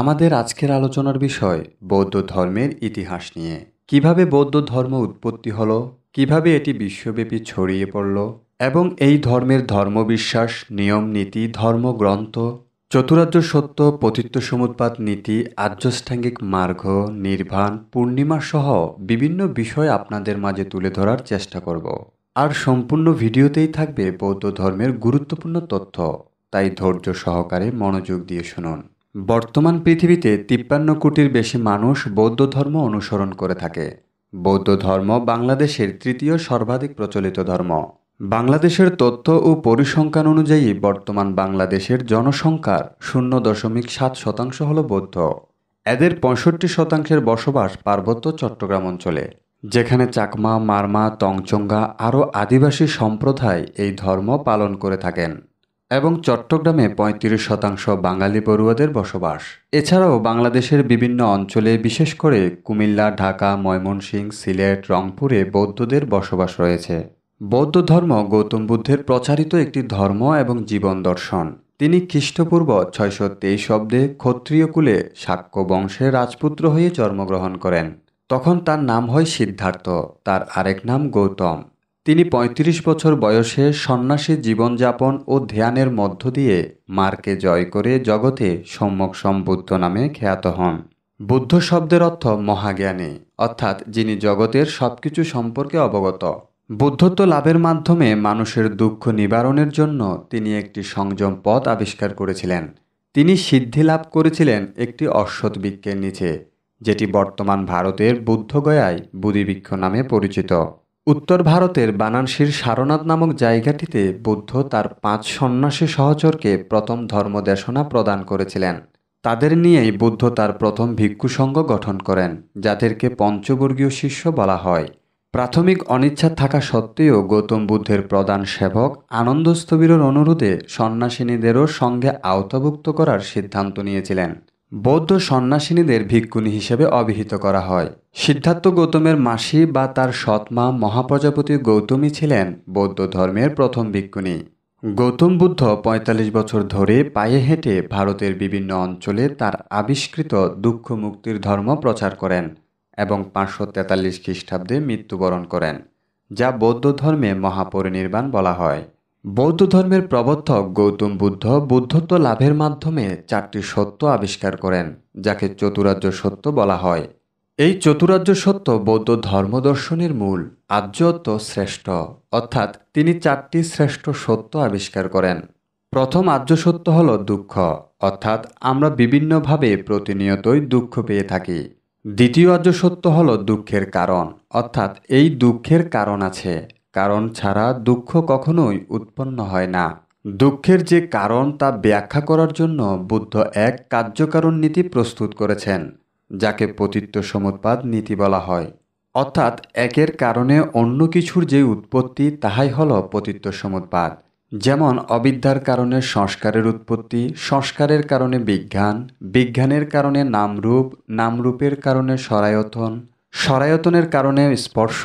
আমাদের আজকের আলোচনার বিষয় বৌদ্ধ ধর্মের ইতিহাস নিয়ে কিভাবে বৌদ্ধ ধর্ম উৎপত্তি হলো কিভাবে এটি বিশ্বব্যাপী ছড়িয়ে পড়ল এবং এই ধর্মের ধর্মবিশ্বাস নিয়ম নীতি ধর্মগ্রন্থ চতুরাজ্য সত্য পতিত্ব সমুৎপাত নীতি আর্যষ্টাঙ্গিক মার্গ নির্বাণ পূর্ণিমা সহ বিভিন্ন বিষয় আপনাদের মাঝে তুলে ধরার চেষ্টা করব আর সম্পূর্ণ ভিডিওতেই থাকবে বৌদ্ধ ধর্মের গুরুত্বপূর্ণ তথ্য তাই ধৈর্য সহকারে মনোযোগ দিয়ে শুনুন বর্তমান পৃথিবীতে তিপ্পান্ন কোটির বেশি মানুষ বৌদ্ধ ধর্ম অনুসরণ করে থাকে বৌদ্ধ ধর্ম বাংলাদেশের তৃতীয় সর্বাধিক প্রচলিত ধর্ম বাংলাদেশের তথ্য ও পরিসংখ্যান অনুযায়ী বর্তমান বাংলাদেশের জনসংখ্যার শূন্য দশমিক সাত শতাংশ হল বৌদ্ধ এদের পঁয়ষট্টি শতাংশের বসবাস পার্বত্য চট্টগ্রাম অঞ্চলে যেখানে চাকমা মারমা তংচঙ্গা আরও আদিবাসী সম্প্রদায় এই ধর্ম পালন করে থাকেন এবং চট্টগ্রামে পঁয়ত্রিশ শতাংশ বাঙালি পড়ুয়াদের বসবাস এছাড়াও বাংলাদেশের বিভিন্ন অঞ্চলে বিশেষ করে কুমিল্লা ঢাকা ময়মনসিংহ সিলেট রংপুরে বৌদ্ধদের বসবাস রয়েছে বৌদ্ধ ধর্ম গৌতম বুদ্ধের প্রচারিত একটি ধর্ম এবং জীবন দর্শন তিনি খ্রিস্টপূর্ব ছয়শো তেইশ অব্দে ক্ষত্রিয় কুলে শাক্য বংশের রাজপুত্র হয়ে জন্মগ্রহণ করেন তখন তার নাম হয় সিদ্ধার্থ তার আরেক নাম গৌতম তিনি ৩৫ বছর বয়সে সন্ন্যাসী জীবনযাপন ও ধ্যানের মধ্য দিয়ে মারকে জয় করে জগতে সম্যক সম্বুদ্ধ নামে খ্যাত হন বুদ্ধ শব্দের অর্থ মহাজ্ঞানী অর্থাৎ যিনি জগতের সবকিছু সম্পর্কে অবগত বুদ্ধত্ব লাভের মাধ্যমে মানুষের দুঃখ নিবারণের জন্য তিনি একটি সংযম পথ আবিষ্কার করেছিলেন তিনি সিদ্ধি লাভ করেছিলেন একটি অশ্বত বৃক্ষের নিচে যেটি বর্তমান ভারতের বুদ্ধগয়ায় বুদিবৃক্ষ নামে পরিচিত উত্তর ভারতের বানানসির সারনাথ নামক জায়গাটিতে বুদ্ধ তার পাঁচ সন্ন্যাসী সহচরকে প্রথম ধর্মদেশনা প্রদান করেছিলেন তাদের নিয়েই বুদ্ধ তার প্রথম ভিক্ষু সংঘ গঠন করেন যাদেরকে পঞ্চবর্গীয় শিষ্য বলা হয় প্রাথমিক অনিচ্ছা থাকা সত্ত্বেও গৌতম বুদ্ধের প্রধান সেবক আনন্দস্থবিরের অনুরোধে সন্ন্যাসিনীদেরও সঙ্গে আওতাভুক্ত করার সিদ্ধান্ত নিয়েছিলেন বৌদ্ধ সন্ন্যাসিনীদের ভিক্ষুণী হিসেবে অবিহিত করা হয় সিদ্ধার্থ গৌতমের মাসি বা তার সৎমা মহাপ্রজাপতি গৌতমী ছিলেন বৌদ্ধ ধর্মের প্রথম ভিক্ষুণী গৌতম বুদ্ধ ৪৫ বছর ধরে পায়ে হেঁটে ভারতের বিভিন্ন অঞ্চলে তার আবিষ্কৃত দুঃখ মুক্তির ধর্ম প্রচার করেন এবং পাঁচশো তেতাল্লিশ খ্রিস্টাব্দে মৃত্যুবরণ করেন যা বৌদ্ধ ধর্মে মহাপরিনির্বাণ বলা হয় বৌদ্ধ ধর্মের প্রবর্তক গৌতম বুদ্ধ বুদ্ধত্ব লাভের মাধ্যমে চারটি সত্য আবিষ্কার করেন যাকে চতুরাজ্য সত্য বলা হয় এই চতুরাজ্য সত্য বৌদ্ধ ধর্মদর্শনের মূল আর্যত্ব শ্রেষ্ঠ অর্থাৎ তিনি চারটি শ্রেষ্ঠ সত্য আবিষ্কার করেন প্রথম আর্য সত্য হল দুঃখ অর্থাৎ আমরা বিভিন্নভাবে প্রতিনিয়তই দুঃখ পেয়ে থাকি দ্বিতীয় আর্য সত্য হল দুঃখের কারণ অর্থাৎ এই দুঃখের কারণ আছে কারণ ছাড়া দুঃখ কখনোই উৎপন্ন হয় না দুঃখের যে কারণ তা ব্যাখ্যা করার জন্য বুদ্ধ এক কার্যকারণ নীতি প্রস্তুত করেছেন যাকে পতিত্ব সমুৎপাদ নীতি বলা হয় অর্থাৎ একের কারণে অন্য কিছুর যে উৎপত্তি তাহাই হল পতিত্ব সমুৎপাদ যেমন অবিদ্যার কারণে সংস্কারের উৎপত্তি সংস্কারের কারণে বিজ্ঞান বিজ্ঞানের কারণে নামরূপ নামরূপের কারণে সরায়তন সরায়তনের কারণে স্পর্শ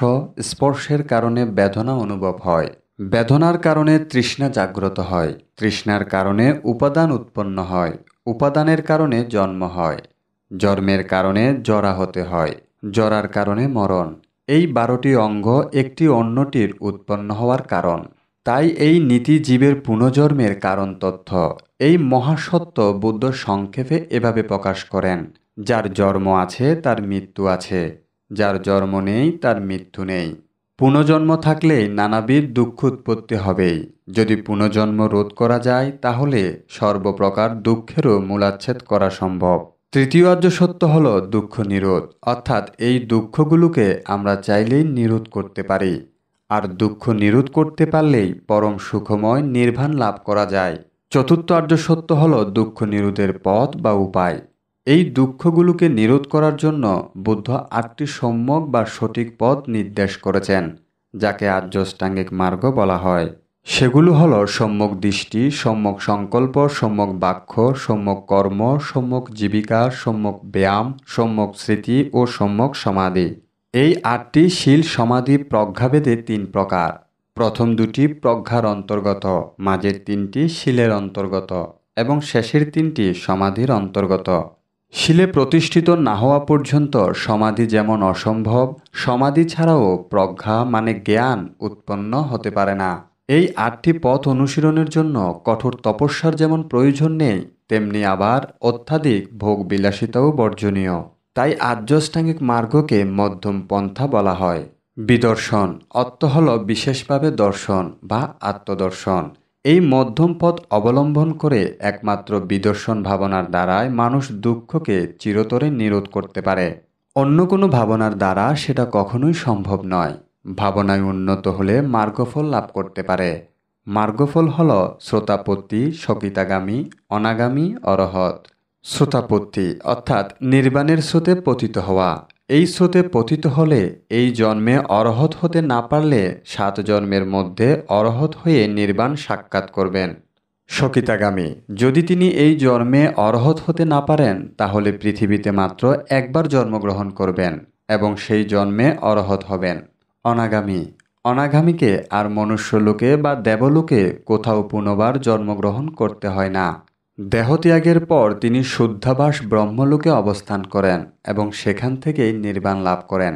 স্পর্শের কারণে বেদনা অনুভব হয় বেদনার কারণে তৃষ্ণা জাগ্রত হয় তৃষ্ণার কারণে উপাদান উৎপন্ন হয় উপাদানের কারণে জন্ম হয় জন্মের কারণে জরা হতে হয় জরার কারণে মরণ এই বারোটি অঙ্গ একটি অন্যটির উৎপন্ন হওয়ার কারণ তাই এই নীতি জীবের পুনর্জন্মের কারণ তথ্য এই মহাসত্য বুদ্ধ সংক্ষেপে এভাবে প্রকাশ করেন যার জন্ম আছে তার মৃত্যু আছে যার জন্ম নেই তার মৃত্যু নেই পুনর্জন্ম থাকলে নানাবিধ দুঃখ উৎপত্তি হবেই যদি পুনর্জন্ম রোধ করা যায় তাহলে সর্বপ্রকার দুঃখেরও মূলাচ্ছেদ করা সম্ভব তৃতীয় আর্য সত্য হল দুঃখ নিরোধ অর্থাৎ এই দুঃখগুলোকে আমরা চাইলেই নিরোধ করতে পারি আর দুঃখ নিরোধ করতে পারলেই পরম সুখময় নির্বাণ লাভ করা যায় চতুর্থ আর্য সত্য হল দুঃখ নিরোধের পথ বা উপায় এই দুঃখগুলোকে নিরোধ করার জন্য বুদ্ধ আটটি সম্যক বা সঠিক পথ নির্দেশ করেছেন যাকে আর্যষ্টাঙ্গিক মার্গ বলা হয় সেগুলো হল সম্যক দৃষ্টি সম্যক সংকল্প সম্যক বাক্য সম্যক কর্ম সম্যক জীবিকা সম্যক ব্যায়াম সম্যক স্মৃতি ও সম্যক সমাধি এই আটটি শীল সমাধি প্রজ্ঞাভেদে তিন প্রকার প্রথম দুটি প্রজ্ঞার অন্তর্গত মাঝের তিনটি শিলের অন্তর্গত এবং শেষের তিনটি সমাধির অন্তর্গত শিলে প্রতিষ্ঠিত না হওয়া পর্যন্ত সমাধি যেমন অসম্ভব সমাধি ছাড়াও প্রজ্ঞা মানে জ্ঞান উৎপন্ন হতে পারে না এই আটটি পথ অনুশীলনের জন্য কঠোর তপস্যার যেমন প্রয়োজন নেই তেমনি আবার অত্যাধিক ভোগ বিলাসিতাও বর্জনীয় তাই আর্যষ্টাঙ্গিক মার্গকে মধ্যম পন্থা বলা হয় বিদর্শন অর্থ হল বিশেষভাবে দর্শন বা আত্মদর্শন এই মধ্যম পথ অবলম্বন করে একমাত্র বিদর্শন ভাবনার দ্বারায় মানুষ দুঃখকে চিরতরে নিরোধ করতে পারে অন্য কোনো ভাবনার দ্বারা সেটা কখনোই সম্ভব নয় ভাবনায় উন্নত হলে মার্গফল লাভ করতে পারে মার্গফল হল শ্রোতাপত্তি সকিতাগামী অনাগামী অরহত শ্রোতাপত্তি অর্থাৎ নির্বাণের স্রোতে পতিত হওয়া এই স্রোতে পতিত হলে এই জন্মে অরহত হতে না পারলে সাত জন্মের মধ্যে অরহত হয়ে নির্বাণ সাক্ষাৎ করবেন সকিতাগামী যদি তিনি এই জন্মে অরহত হতে না পারেন তাহলে পৃথিবীতে মাত্র একবার জন্মগ্রহণ করবেন এবং সেই জন্মে অরহত হবেন অনাগামী অনাগামীকে আর মনুষ্যলোকে বা দেবলোকে কোথাও পুনর্বার জন্মগ্রহণ করতে হয় না দেহত্যাগের পর তিনি শুদ্ধাবাস ব্রহ্মলোকে অবস্থান করেন এবং সেখান থেকেই নির্বাণ লাভ করেন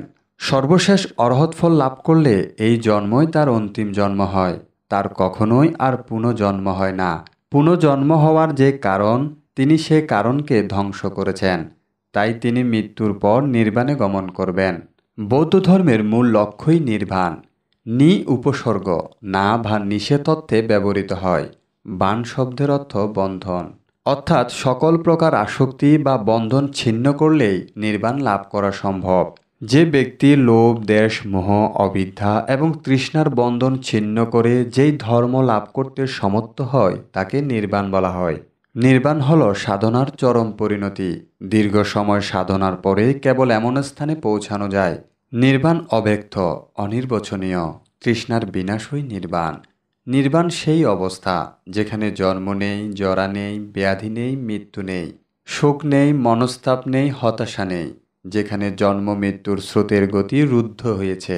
সর্বশেষ অরহত ফল লাভ করলে এই জন্মই তার অন্তিম জন্ম হয় তার কখনোই আর পুনঃজন্ম হয় না পুনঃজন্ম হওয়ার যে কারণ তিনি সে কারণকে ধ্বংস করেছেন তাই তিনি মৃত্যুর পর নির্বাণে গমন করবেন বৌদ্ধ ধর্মের মূল লক্ষ্যই নির্বাণ নি উপসর্গ না বা নিষেধত্বে ব্যবহৃত হয় বান শব্দের অর্থ বন্ধন অর্থাৎ সকল প্রকার আসক্তি বা বন্ধন ছিন্ন করলেই নির্বাণ লাভ করা সম্ভব যে ব্যক্তি লোভ দেশ মোহ অবিদ্যা এবং তৃষ্ণার বন্ধন ছিন্ন করে যেই ধর্ম লাভ করতে সমর্থ হয় তাকে নির্বাণ বলা হয় নির্বাণ হল সাধনার চরম পরিণতি দীর্ঘ সময় সাধনার পরে কেবল এমন স্থানে পৌঁছানো যায় নির্বাণ অব্যক্ত অনির্বচনীয় তৃষ্ণার বিনাশই নির্বাণ নির্বাণ সেই অবস্থা যেখানে জন্ম নেই জরা নেই ব্যাধি নেই মৃত্যু নেই শোক নেই মনস্তাপ নেই হতাশা নেই যেখানে জন্ম মৃত্যুর স্রোতের গতি রুদ্ধ হয়েছে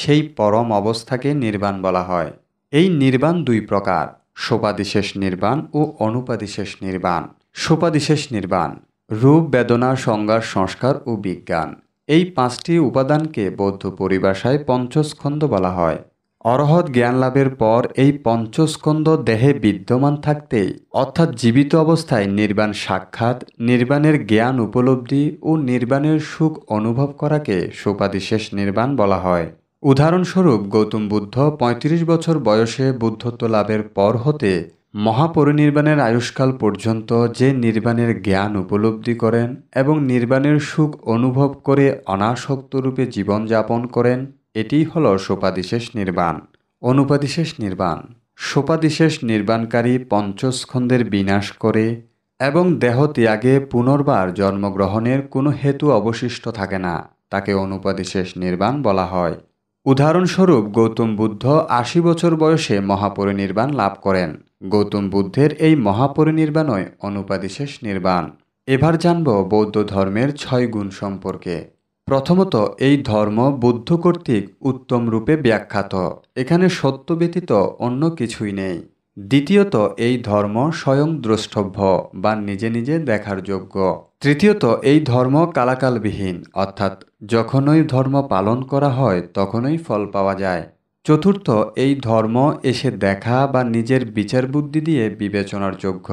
সেই পরম অবস্থাকে নির্বাণ বলা হয় এই নির্বাণ দুই প্রকার সোপাদিশেষ নির্বাণ ও অনুপাদিশেষ নির্বাণ সোপাদিশেষ নির্বাণ রূপ বেদনা সংজ্ঞার সংস্কার ও বিজ্ঞান এই পাঁচটি উপাদানকে বৌদ্ধ পরিভাষায় পঞ্চস্কন্ধ বলা হয় অরহৎ জ্ঞান লাভের পর এই পঞ্চস্কন্ধ দেহে বিদ্যমান থাকতে অর্থাৎ জীবিত অবস্থায় নির্বাণ সাক্ষাৎ নির্বাণের জ্ঞান উপলব্ধি ও নির্বাণের সুখ অনুভব করাকে সোপাদিশেষ নির্বাণ বলা হয় উদাহরণস্বরূপ গৌতম বুদ্ধ ৩৫ বছর বয়সে বুদ্ধত্ব লাভের পর হতে মহাপরিনির্বাণের আয়ুষ্কাল পর্যন্ত যে নির্বাণের জ্ঞান উপলব্ধি করেন এবং নির্বাণের সুখ অনুভব করে অনাসক্তরূপে জীবনযাপন করেন এটিই হল সোপাদিশেষ নির্বাণ অনুপাদিশেষ নির্বাণ সোপাদিশেষ নির্বাণকারী পঞ্চস্কন্ধের বিনাশ করে এবং দেহ ত্যাগে পুনর্বার জন্মগ্রহণের কোনো হেতু অবশিষ্ট থাকে না তাকে অনুপাদিশেষ নির্বাণ বলা হয় উদাহরণস্বরূপ গৌতম বুদ্ধ আশি বছর বয়সে মহাপরিনির্বাণ লাভ করেন গৌতম বুদ্ধের এই মহাপরিনির্বাণই অনুপাদিশেষ নির্বাণ এবার জানব বৌদ্ধ ধর্মের ছয় গুণ সম্পর্কে প্রথমত এই ধর্ম বুদ্ধ কর্তৃক উত্তম রূপে ব্যাখ্যাত এখানে সত্য ব্যতীত অন্য কিছুই নেই দ্বিতীয়ত এই ধর্ম স্বয়ং দ্রষ্টব্য বা নিজে নিজে দেখার যোগ্য তৃতীয়ত এই ধর্ম কালাকালবিহীন অর্থাৎ যখনই ধর্ম পালন করা হয় তখনই ফল পাওয়া যায় চতুর্থ এই ধর্ম এসে দেখা বা নিজের বিচার বুদ্ধি দিয়ে বিবেচনার যোগ্য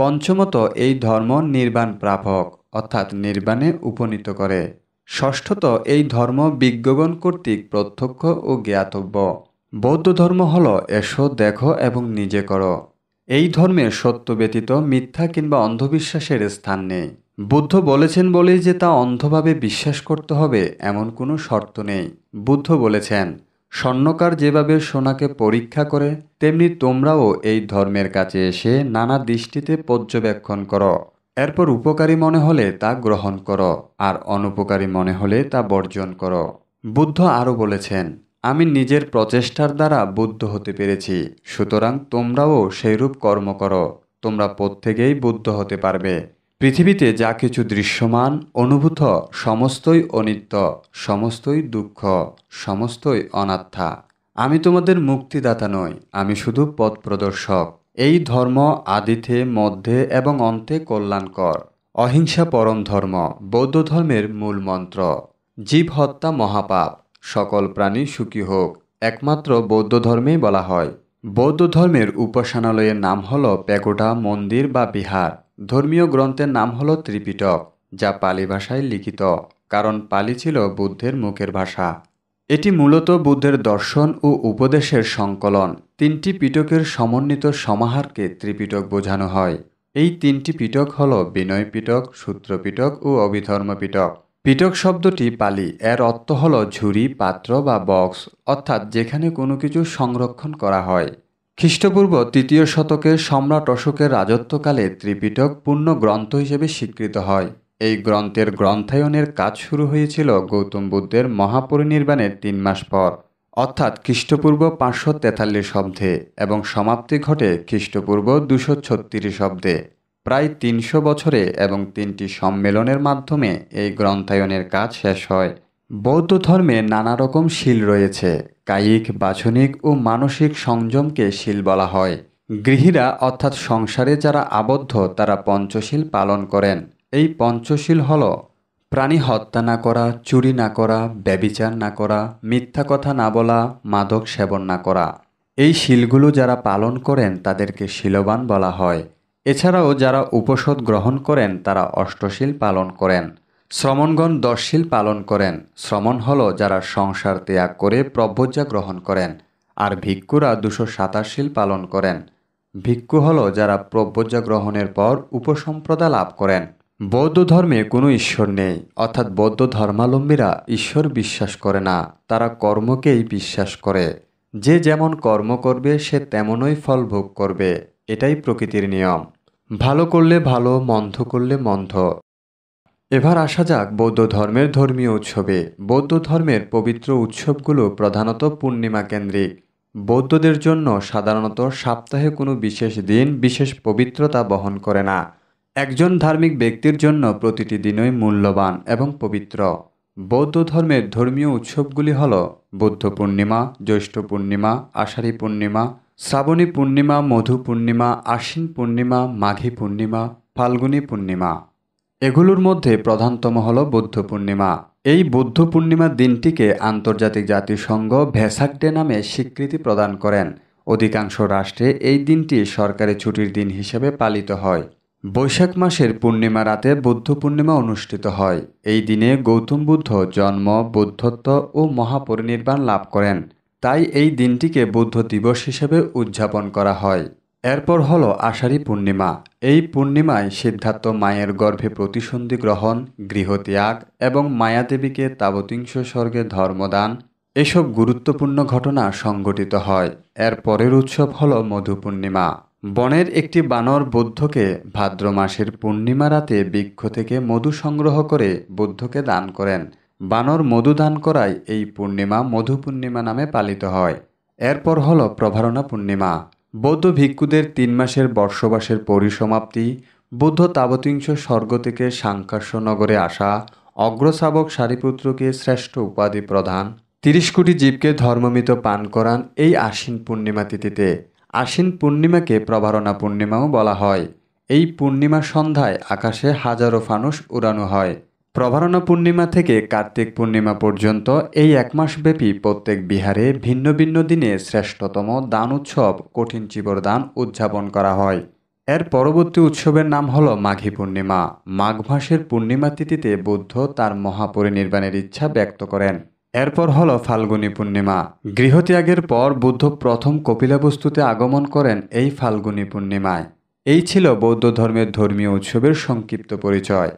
পঞ্চমত এই ধর্ম নির্বাণ প্রাপক অর্থাৎ নির্বাণে উপনীত করে ষষ্ঠত এই ধর্ম বিজ্ঞগণ কর্তৃক প্রত্যক্ষ ও জ্ঞাতব্য বৌদ্ধ ধর্ম হল এসো দেখো এবং নিজে করো এই ধর্মে সত্য ব্যতীত মিথ্যা কিংবা অন্ধবিশ্বাসের স্থান নেই বুদ্ধ বলেছেন বলেই যে তা অন্ধভাবে বিশ্বাস করতে হবে এমন কোনো শর্ত নেই বুদ্ধ বলেছেন স্বর্ণকার যেভাবে সোনাকে পরীক্ষা করে তেমনি তোমরাও এই ধর্মের কাছে এসে নানা দৃষ্টিতে পর্যবেক্ষণ করো এরপর উপকারী মনে হলে তা গ্রহণ করো আর অনুপকারী মনে হলে তা বর্জন করো বুদ্ধ আরও বলেছেন আমি নিজের প্রচেষ্টার দ্বারা বুদ্ধ হতে পেরেছি সুতরাং তোমরাও সেইরূপ কর্ম করো তোমরা প্রত্যেকেই বুদ্ধ হতে পারবে পৃথিবীতে যা কিছু দৃশ্যমান অনুভূত সমস্তই অনিত্য সমস্তই দুঃখ সমস্তই অনাথা আমি তোমাদের মুক্তিদাতা নই আমি শুধু পথ প্রদর্শক এই ধর্ম আদিতে মধ্যে এবং অন্তে কল্যাণকর অহিংসা পরম ধর্ম বৌদ্ধ ধর্মের মূল মন্ত্র জীব হত্যা মহাপাপ সকল প্রাণী সুখী হোক একমাত্র বৌদ্ধ ধর্মেই বলা হয় বৌদ্ধ ধর্মের উপাসনালয়ের নাম হল প্যাকোটা মন্দির বা বিহার ধর্মীয় গ্রন্থের নাম হল ত্রিপিটক যা পালি ভাষায় লিখিত কারণ পালি ছিল বুদ্ধের মুখের ভাষা এটি মূলত বুদ্ধের দর্শন ও উপদেশের সংকলন তিনটি পিটকের সমন্বিত সমাহারকে ত্রিপিটক বোঝানো হয় এই তিনটি পিটক হল বিনয় পিটক সূত্র পিটক ও অভিধর্ম পিটক পিটক শব্দটি পালি এর অর্থ হল ঝুড়ি পাত্র বা বক্স অর্থাৎ যেখানে কোনো কিছু সংরক্ষণ করা হয় খ্রিস্টপূর্ব তৃতীয় শতকে সম্রাট অশোকের রাজত্বকালে ত্রিপিটক পূর্ণ গ্রন্থ হিসেবে স্বীকৃত হয় এই গ্রন্থের গ্রন্থায়নের কাজ শুরু হয়েছিল গৌতম বুদ্ধের মহাপরিনির্বাণের তিন মাস পর অর্থাৎ খ্রিস্টপূর্ব পাঁচশো তেতাল্লিশ শব্দে এবং সমাপ্তি ঘটে খ্রিস্টপূর্ব দুশো ছত্রিশ শব্দে প্রায় তিনশো বছরে এবং তিনটি সম্মেলনের মাধ্যমে এই গ্রন্থায়নের কাজ শেষ হয় বৌদ্ধ ধর্মে নানা রকম শিল রয়েছে কায়িক বাছনিক ও মানসিক সংযমকে শিল বলা হয় গৃহীরা অর্থাৎ সংসারে যারা আবদ্ধ তারা পঞ্চশীল পালন করেন এই পঞ্চশীল হল প্রাণী হত্যা না করা চুরি না করা ব্যবিচার না করা মিথ্যা কথা না বলা মাদক সেবন না করা এই শিলগুলো যারা পালন করেন তাদেরকে শিলবান বলা হয় এছাড়াও যারা উপসদ গ্রহণ করেন তারা অষ্টশীল পালন করেন শ্রমণগণ দশশীল পালন করেন শ্রমণ হল যারা সংসার ত্যাগ করে প্রভ্যজ্ঞা গ্রহণ করেন আর ভিক্ষুরা দুশো সাতাশশীল পালন করেন ভিক্ষু হল যারা প্রব্যজা গ্রহণের পর উপসম্প্রদা লাভ করেন বৌদ্ধ ধর্মে কোনো ঈশ্বর নেই অর্থাৎ বৌদ্ধ ধর্মালম্বীরা ঈশ্বর বিশ্বাস করে না তারা কর্মকেই বিশ্বাস করে যে যেমন কর্ম করবে সে তেমনই ফল ভোগ করবে এটাই প্রকৃতির নিয়ম ভালো করলে ভালো মন্থ করলে মন্থ এবার আসা যাক বৌদ্ধ ধর্মের ধর্মীয় উৎসবে বৌদ্ধ ধর্মের পবিত্র উৎসবগুলো প্রধানত পূর্ণিমা কেন্দ্রিক বৌদ্ধদের জন্য সাধারণত সপ্তাহে কোনো বিশেষ দিন বিশেষ পবিত্রতা বহন করে না একজন ধার্মিক ব্যক্তির জন্য প্রতিটি দিনই মূল্যবান এবং পবিত্র বৌদ্ধ ধর্মের ধর্মীয় উৎসবগুলি হল বৌদ্ধ পূর্ণিমা জ্যৈষ্ঠ পূর্ণিমা আষাঢ়ী পূর্ণিমা শ্রাবণী পূর্ণিমা মধু পূর্ণিমা আশ্বিন পূর্ণিমা মাঘী পূর্ণিমা ফাল্গুনী পূর্ণিমা এগুলোর মধ্যে প্রধানতম হল বৌদ্ধ পূর্ণিমা এই বৌদ্ধ পূর্ণিমা দিনটিকে আন্তর্জাতিক জাতিসংঘ ভেসাক ডে নামে স্বীকৃতি প্রদান করেন অধিকাংশ রাষ্ট্রে এই দিনটি সরকারি ছুটির দিন হিসেবে পালিত হয় বৈশাখ মাসের পূর্ণিমা রাতে বৌদ্ধ পূর্ণিমা অনুষ্ঠিত হয় এই দিনে গৌতম বুদ্ধ জন্ম বৌদ্ধত্ব ও মহাপরিনির্বাণ লাভ করেন তাই এই দিনটিকে বৌদ্ধ দিবস হিসেবে উদযাপন করা হয় এরপর হল আষাঢ়ী পূর্ণিমা এই পূর্ণিমায় সিদ্ধার্থ মায়ের গর্ভে প্রতিসন্ধি গ্রহণ গৃহত্যাগ এবং মায়াদেবীকে তাবতিংশ স্বর্গে ধর্মদান এসব গুরুত্বপূর্ণ ঘটনা সংঘটিত হয় এর পরের উৎসব হল মধু পূর্ণিমা বনের একটি বানর বুদ্ধকে ভাদ্র মাসের পূর্ণিমা রাতে বৃক্ষ থেকে মধু সংগ্রহ করে বুদ্ধকে দান করেন বানর মধু দান করায় এই পূর্ণিমা মধু পূর্ণিমা নামে পালিত হয় এরপর হল প্রভারণা পূর্ণিমা বৌদ্ধ ভিক্ষুদের তিন মাসের বর্ষবাসের পরিসমাপ্তি বৌদ্ধ তাবতিংশ স্বর্গ থেকে সাংকাশ্য নগরে আসা অগ্রসাবক সারিপুত্রকে শ্রেষ্ঠ উপাধি প্রধান তিরিশ কোটি জীবকে ধর্মমিত পান করান এই আশ্বিন পূর্ণিমা তিথিতে আশ্বিন পূর্ণিমাকে প্রভারণা পূর্ণিমাও বলা হয় এই পূর্ণিমা সন্ধ্যায় আকাশে হাজারো ফানুষ উড়ানো হয় প্রভারণা পূর্ণিমা থেকে কার্তিক পূর্ণিমা পর্যন্ত এই এক ব্যাপী প্রত্যেক বিহারে ভিন্ন ভিন্ন দিনে শ্রেষ্ঠতম দান উৎসব কঠিন চিবর দান উদযাপন করা হয় এর পরবর্তী উৎসবের নাম হল মাঘী পূর্ণিমা মাঘ মাসের পূর্ণিমা তিথিতে বুদ্ধ তার মহাপরিনির্বাণের ইচ্ছা ব্যক্ত করেন এরপর হল ফাল্গুনী পূর্ণিমা গৃহত্যাগের পর বুদ্ধ প্রথম কপিলাবস্তুতে আগমন করেন এই ফাল্গুনী পূর্ণিমায় এই ছিল বৌদ্ধ ধর্মের ধর্মীয় উৎসবের সংক্ষিপ্ত পরিচয়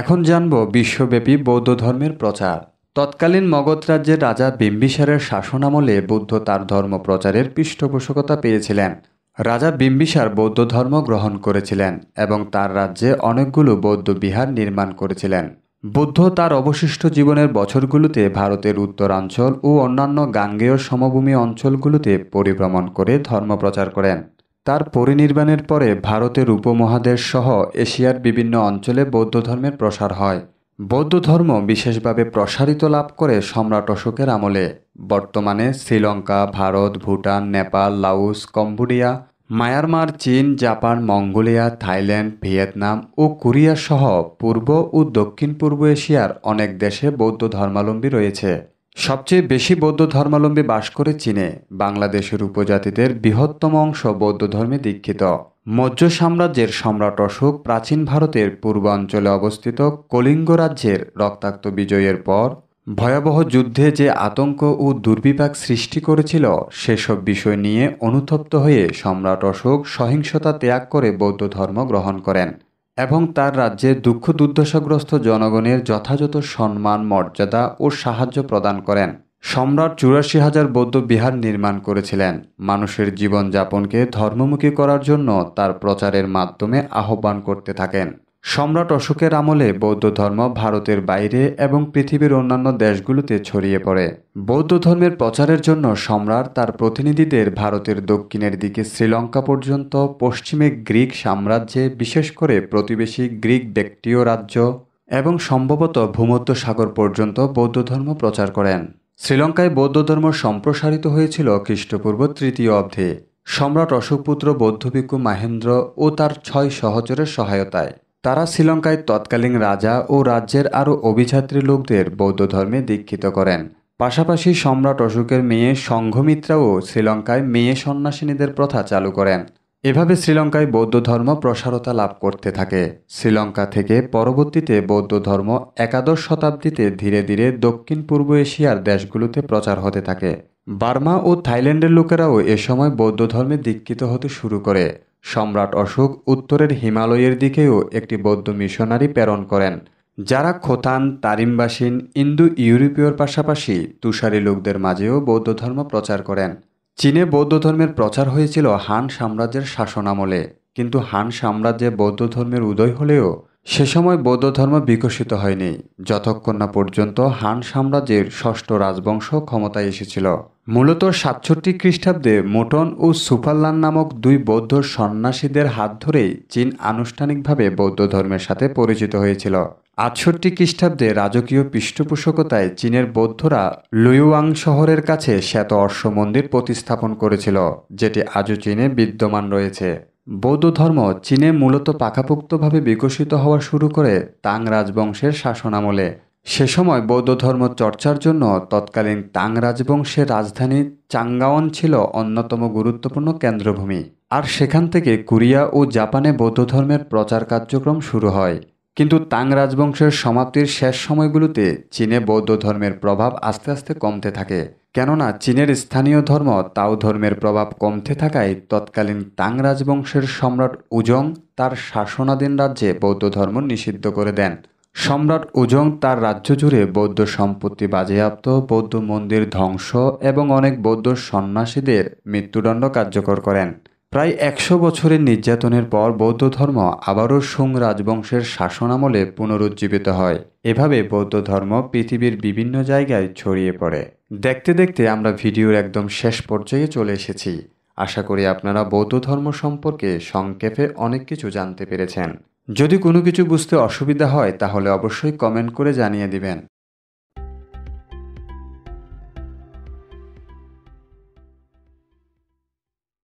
এখন জানব বিশ্বব্যাপী বৌদ্ধ ধর্মের প্রচার তৎকালীন মগধ রাজ্যের রাজা বিম্বিসারের শাসনামলে বুদ্ধ তার ধর্ম প্রচারের পৃষ্ঠপোষকতা পেয়েছিলেন রাজা বিম্বিসার বৌদ্ধ ধর্ম গ্রহণ করেছিলেন এবং তার রাজ্যে অনেকগুলো বৌদ্ধ বিহার নির্মাণ করেছিলেন বুদ্ধ তার অবশিষ্ট জীবনের বছরগুলোতে ভারতের উত্তরাঞ্চল ও অন্যান্য গাঙ্গেয় সমভূমি অঞ্চলগুলোতে পরিভ্রমণ করে ধর্ম প্রচার করেন তার পরিনির্বাণের পরে ভারতের উপমহাদেশ সহ এশিয়ার বিভিন্ন অঞ্চলে বৌদ্ধ ধর্মের প্রসার হয় বৌদ্ধ ধর্ম বিশেষভাবে প্রসারিত লাভ করে সম্রাট অশোকের আমলে বর্তমানে Sri Lanka Bharat Bhutan Nepal Laos Cambodia Myanmar চীন জাপান মঙ্গোলিয়া থাইল্যান্ড ভিয়েতনাম ও কোরিয়া সহ পূর্ব ও দক্ষিণ পূর্ব এশিয়ার অনেক দেশে বৌদ্ধ ধর্মাবলম্বী রয়েছে সবচেয়ে বেশি বৌদ্ধ ধর্মাবলম্বী বাস করে চীনে বাংলাদেশের উপজাতিদের বৃহত্তম অংশ বৌদ্ধ ধর্মে দীক্ষিত মৌর্য সাম্রাজ্যের সম্রাট অশোক প্রাচীন ভারতের পূর্বাঞ্চলে অবস্থিত কলিঙ্গ রাজ্যের রক্তাক্ত বিজয়ের পর ভয়াবহ যুদ্ধে যে আতঙ্ক ও দুর্বিপাক সৃষ্টি করেছিল সেসব বিষয় নিয়ে অনুতপ্ত হয়ে সম্রাট অশোক সহিংসতা ত্যাগ করে বৌদ্ধ ধর্ম গ্রহণ করেন এবং তার রাজ্যে দুঃখ দুর্দশাগ্রস্ত জনগণের যথাযথ সম্মান মর্যাদা ও সাহায্য প্রদান করেন সম্রাট চুরাশি হাজার বৌদ্ধ বিহার নির্মাণ করেছিলেন মানুষের জীবনযাপনকে ধর্মমুখী করার জন্য তার প্রচারের মাধ্যমে আহ্বান করতে থাকেন সম্রাট অশোকের আমলে বৌদ্ধ ধর্ম ভারতের বাইরে এবং পৃথিবীর অন্যান্য দেশগুলোতে ছড়িয়ে পড়ে বৌদ্ধ ধর্মের প্রচারের জন্য সম্রাট তার প্রতিনিধিদের ভারতের দক্ষিণের দিকে শ্রীলঙ্কা পর্যন্ত পশ্চিমে গ্রিক সাম্রাজ্যে বিশেষ করে প্রতিবেশী গ্রিক ব্যাক্টীয় রাজ্য এবং সম্ভবত ভূমধ্য সাগর পর্যন্ত বৌদ্ধ ধর্ম প্রচার করেন শ্রীলঙ্কায় বৌদ্ধ ধর্ম সম্প্রসারিত হয়েছিল খ্রিস্টপূর্ব তৃতীয় অবধে সম্রাট অশোকপুত্র বৌদ্ধভিক্ষু মাহেন্দ্র ও তার ছয় সহচরের সহায়তায় তারা শ্রীলঙ্কায় তৎকালীন রাজা ও রাজ্যের আরও অভিযাত্রী লোকদের বৌদ্ধ ধর্মে দীক্ষিত করেন পাশাপাশি সম্রাট অশোকের মেয়ে সংঘমিত্রাও শ্রীলঙ্কায় মেয়ে সন্ন্যাসিনীদের প্রথা চালু করেন এভাবে শ্রীলঙ্কায় বৌদ্ধ ধর্ম প্রসারতা লাভ করতে থাকে শ্রীলঙ্কা থেকে পরবর্তীতে বৌদ্ধ ধর্ম একাদশ শতাব্দীতে ধীরে ধীরে দক্ষিণ পূর্ব এশিয়ার দেশগুলোতে প্রচার হতে থাকে বার্মা ও থাইল্যান্ডের লোকেরাও এ সময় বৌদ্ধ ধর্মে দীক্ষিত হতে শুরু করে সম্রাট অশোক উত্তরের হিমালয়ের দিকেও একটি বৌদ্ধ মিশনারি প্রেরণ করেন যারা খোতান তারিমবাসীন ইন্দু ইউরোপীয়র পাশাপাশি তুষারী লোকদের মাঝেও বৌদ্ধ ধর্ম প্রচার করেন চীনে বৌদ্ধ ধর্মের প্রচার হয়েছিল হান সাম্রাজ্যের শাসন আমলে কিন্তু হান সাম্রাজ্যে বৌদ্ধ ধর্মের উদয় হলেও সে সময় বৌদ্ধ ধর্ম বিকশিত হয়নি যতক্ষণ না পর্যন্ত হান সাম্রাজ্যের ষষ্ঠ রাজবংশ ক্ষমতায় এসেছিল মূলত সাতষট্টি খ্রিস্টাব্দে মোটন ও সুফাল্লান নামক দুই বৌদ্ধ সন্ন্যাসীদের হাত ধরেই চীন আনুষ্ঠানিকভাবে বৌদ্ধ ধর্মের সাথে পরিচিত হয়েছিল আটষট্টি খ্রিস্টাব্দে রাজকীয় পৃষ্ঠপোষকতায় চীনের বৌদ্ধরা লুইওয়াং শহরের কাছে শ্বেত অর্শ মন্দির প্রতিস্থাপন করেছিল যেটি আজও চীনে বিদ্যমান রয়েছে বৌদ্ধ ধর্ম চীনে মূলত পাকাপোক্তভাবে বিকশিত হওয়া শুরু করে তাং রাজবংশের শাসনামলে সে সময় বৌদ্ধ ধর্ম চর্চার জন্য তৎকালীন তাং রাজবংশের রাজধানী চাঙ্গাওয়ান ছিল অন্যতম গুরুত্বপূর্ণ কেন্দ্রভূমি আর সেখান থেকে কোরিয়া ও জাপানে বৌদ্ধ ধর্মের প্রচার কার্যক্রম শুরু হয় কিন্তু তাং রাজবংশের সমাপ্তির শেষ সময়গুলোতে চীনে বৌদ্ধ ধর্মের প্রভাব আস্তে আস্তে কমতে থাকে কেননা চীনের স্থানীয় ধর্ম তাও ধর্মের প্রভাব কমতে থাকায় তৎকালীন তাং রাজবংশের সম্রাট উজং তার শাসনাধীন রাজ্যে বৌদ্ধ ধর্ম নিষিদ্ধ করে দেন সম্রাট উজং তার রাজ্য জুড়ে বৌদ্ধ সম্পত্তি বাজেয়াপ্ত বৌদ্ধ মন্দির ধ্বংস এবং অনেক বৌদ্ধ সন্ন্যাসীদের মৃত্যুদণ্ড কার্যকর করেন প্রায় একশো বছরের নির্যাতনের পর বৌদ্ধ ধর্ম আবারও সুং রাজবংশের শাসনামলে পুনরুজ্জীবিত হয় এভাবে বৌদ্ধ ধর্ম পৃথিবীর বিভিন্ন জায়গায় ছড়িয়ে পড়ে দেখতে দেখতে আমরা ভিডিওর একদম শেষ পর্যায়ে চলে এসেছি আশা করি আপনারা বৌদ্ধ ধর্ম সম্পর্কে সংক্ষেপে অনেক কিছু জানতে পেরেছেন যদি কোনো কিছু বুঝতে অসুবিধা হয় তাহলে অবশ্যই কমেন্ট করে জানিয়ে দিবেন